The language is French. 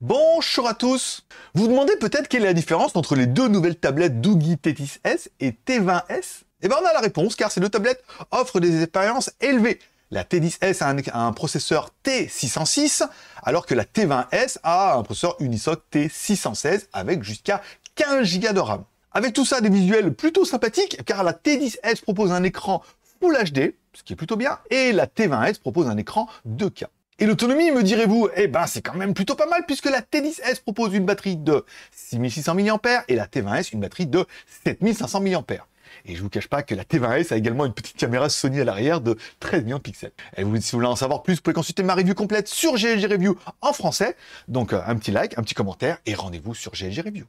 Bonjour à tous Vous vous demandez peut-être quelle est la différence entre les deux nouvelles tablettes t 10 S et T20S Eh bien on a la réponse car ces deux tablettes offrent des expériences élevées. La T10S a un, un, processeur T606 alors que la T20S a un processeur Unisoc T616 avec jusqu'à 15 Go de RAM. Avec tout ça, des visuels plutôt sympathiques car la T10S propose un écran Full HD, ce qui est plutôt bien, et la T20S propose un écran 2K. Et l'autonomie, me direz-vous, eh ben c'est quand même plutôt pas mal puisque la T10S propose une batterie de 6600 mAh et la T20S une batterie de 7500 mAh. Et je vous cache pas que la T20S a également une petite caméra Sony à l'arrière de 13 millions de pixels. si vous voulez en savoir plus, vous pouvez consulter ma review complète sur GLG Review en français. Donc euh, un petit like, un petit commentaire et rendez-vous sur GLG Review.